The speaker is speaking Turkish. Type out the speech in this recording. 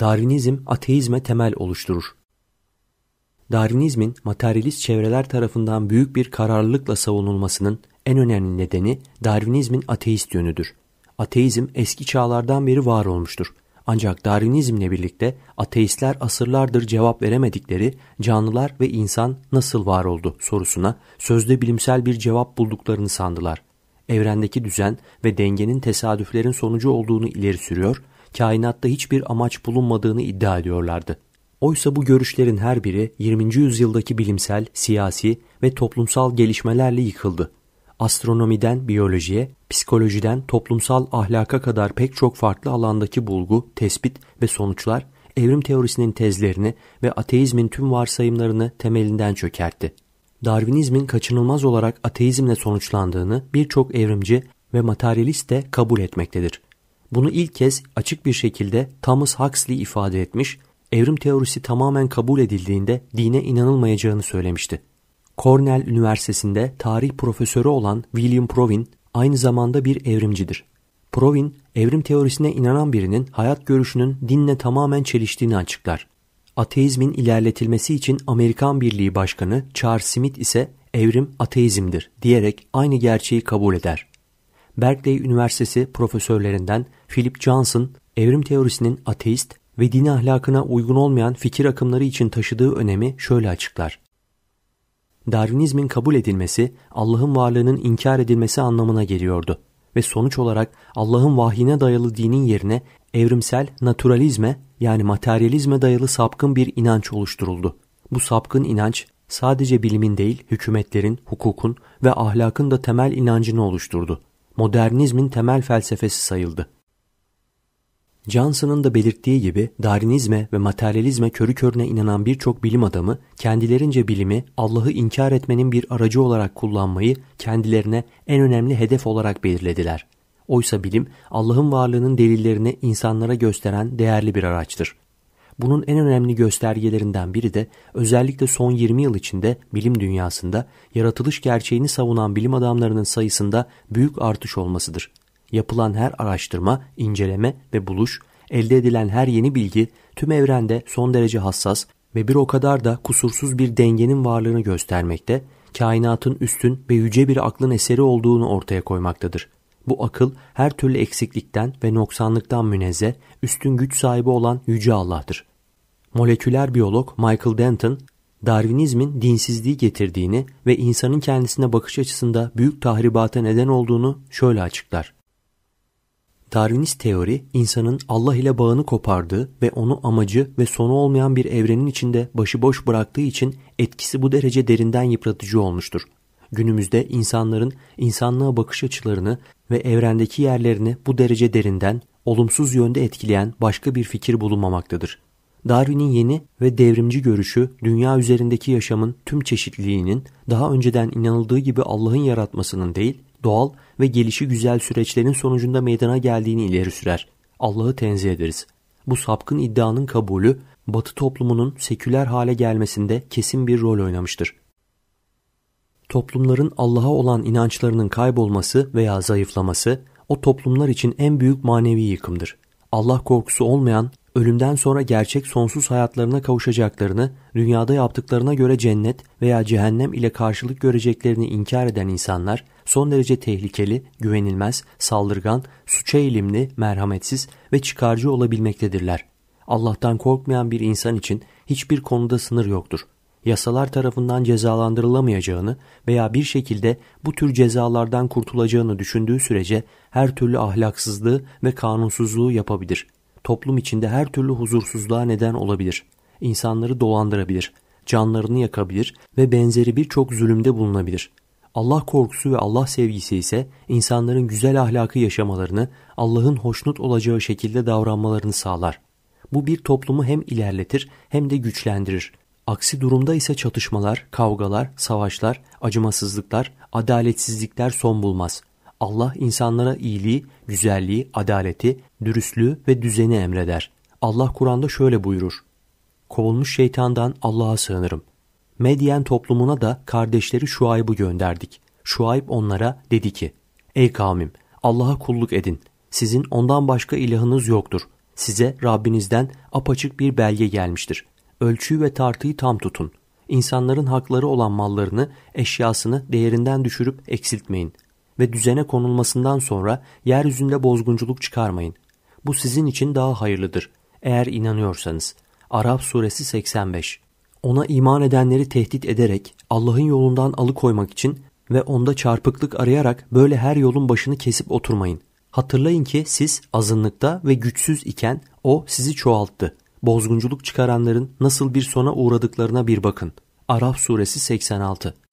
Darwinizm ateizme temel oluşturur. Darwinizmin materyalist çevreler tarafından büyük bir kararlılıkla savunulmasının en önemli nedeni Darwinizmin ateist yönüdür. Ateizm eski çağlardan beri var olmuştur. Ancak Darwinizmle birlikte ateistler asırlardır cevap veremedikleri canlılar ve insan nasıl var oldu sorusuna sözde bilimsel bir cevap bulduklarını sandılar. Evrendeki düzen ve dengenin tesadüflerin sonucu olduğunu ileri sürüyor kainatta hiçbir amaç bulunmadığını iddia ediyorlardı. Oysa bu görüşlerin her biri 20. yüzyıldaki bilimsel, siyasi ve toplumsal gelişmelerle yıkıldı. Astronomiden biyolojiye, psikolojiden toplumsal ahlaka kadar pek çok farklı alandaki bulgu, tespit ve sonuçlar evrim teorisinin tezlerini ve ateizmin tüm varsayımlarını temelinden çökertti. Darwinizmin kaçınılmaz olarak ateizmle sonuçlandığını birçok evrimci ve materyalist de kabul etmektedir. Bunu ilk kez açık bir şekilde Thomas Huxley ifade etmiş, evrim teorisi tamamen kabul edildiğinde dine inanılmayacağını söylemişti. Cornell Üniversitesi'nde tarih profesörü olan William Provin aynı zamanda bir evrimcidir. Provin, evrim teorisine inanan birinin hayat görüşünün dinle tamamen çeliştiğini açıklar. Ateizmin ilerletilmesi için Amerikan Birliği Başkanı Charles Smith ise evrim ateizmdir diyerek aynı gerçeği kabul eder. Berkeley Üniversitesi profesörlerinden Philip Johnson, evrim teorisinin ateist ve din ahlakına uygun olmayan fikir akımları için taşıdığı önemi şöyle açıklar. Darwinizmin kabul edilmesi, Allah'ın varlığının inkar edilmesi anlamına geliyordu ve sonuç olarak Allah'ın vahyine dayalı dinin yerine evrimsel naturalizme yani materyalizme dayalı sapkın bir inanç oluşturuldu. Bu sapkın inanç sadece bilimin değil hükümetlerin, hukukun ve ahlakın da temel inancını oluşturdu modernizmin temel felsefesi sayıldı. Johnson'ın da belirttiği gibi darinizme ve materyalizme körü körüne inanan birçok bilim adamı kendilerince bilimi Allah'ı inkar etmenin bir aracı olarak kullanmayı kendilerine en önemli hedef olarak belirlediler. Oysa bilim Allah'ın varlığının delillerini insanlara gösteren değerli bir araçtır. Bunun en önemli göstergelerinden biri de özellikle son 20 yıl içinde bilim dünyasında yaratılış gerçeğini savunan bilim adamlarının sayısında büyük artış olmasıdır. Yapılan her araştırma, inceleme ve buluş, elde edilen her yeni bilgi tüm evrende son derece hassas ve bir o kadar da kusursuz bir dengenin varlığını göstermekte, kainatın üstün ve yüce bir aklın eseri olduğunu ortaya koymaktadır. Bu akıl her türlü eksiklikten ve noksanlıktan münezzeh, üstün güç sahibi olan Yüce Allah'tır. Moleküler biyolog Michael Denton, Darwinizmin dinsizliği getirdiğini ve insanın kendisine bakış açısında büyük tahribata neden olduğunu şöyle açıklar. Darwinist teori, insanın Allah ile bağını kopardığı ve onu amacı ve sonu olmayan bir evrenin içinde başıboş bıraktığı için etkisi bu derece derinden yıpratıcı olmuştur. Günümüzde insanların insanlığa bakış açılarını ve evrendeki yerlerini bu derece derinden, olumsuz yönde etkileyen başka bir fikir bulunmamaktadır. Darwin'in yeni ve devrimci görüşü dünya üzerindeki yaşamın tüm çeşitliliğinin daha önceden inanıldığı gibi Allah'ın yaratmasının değil, doğal ve gelişi güzel süreçlerin sonucunda meydana geldiğini ileri sürer. Allah'ı tenzih ederiz. Bu sapkın iddianın kabulü Batı toplumunun seküler hale gelmesinde kesin bir rol oynamıştır toplumların Allah'a olan inançlarının kaybolması veya zayıflaması o toplumlar için en büyük manevi yıkımdır. Allah korkusu olmayan, ölümden sonra gerçek sonsuz hayatlarına kavuşacaklarını, dünyada yaptıklarına göre cennet veya cehennem ile karşılık göreceklerini inkar eden insanlar, son derece tehlikeli, güvenilmez, saldırgan, suça eğilimli, merhametsiz ve çıkarcı olabilmektedirler. Allah'tan korkmayan bir insan için hiçbir konuda sınır yoktur yasalar tarafından cezalandırılamayacağını veya bir şekilde bu tür cezalardan kurtulacağını düşündüğü sürece her türlü ahlaksızlığı ve kanunsuzluğu yapabilir. Toplum içinde her türlü huzursuzluğa neden olabilir. İnsanları dolandırabilir, canlarını yakabilir ve benzeri birçok zulümde bulunabilir. Allah korkusu ve Allah sevgisi ise insanların güzel ahlakı yaşamalarını, Allah'ın hoşnut olacağı şekilde davranmalarını sağlar. Bu bir toplumu hem ilerletir hem de güçlendirir Aksi durumda ise çatışmalar, kavgalar, savaşlar, acımasızlıklar, adaletsizlikler son bulmaz. Allah insanlara iyiliği, güzelliği, adaleti, dürüstlüğü ve düzeni emreder. Allah Kur'an'da şöyle buyurur. Kovulmuş şeytandan Allah'a sığınırım. Medyen toplumuna da kardeşleri Şuayb'ı gönderdik. Şuayb onlara dedi ki, Ey kavmim, Allah'a kulluk edin. Sizin ondan başka ilahınız yoktur. Size Rabbinizden apaçık bir belge gelmiştir ölçüyü ve tartıyı tam tutun. İnsanların hakları olan mallarını, eşyasını değerinden düşürüp eksiltmeyin ve düzene konulmasından sonra yeryüzünde bozgunculuk çıkarmayın. Bu sizin için daha hayırlıdır eğer inanıyorsanız. Arap suresi 85 Ona iman edenleri tehdit ederek Allah'ın yolundan alıkoymak için ve onda çarpıklık arayarak böyle her yolun başını kesip oturmayın. Hatırlayın ki siz azınlıkta ve güçsüz iken o sizi çoğalttı bozgunculuk çıkaranların nasıl bir sona uğradıklarına bir bakın. Araf suresi 86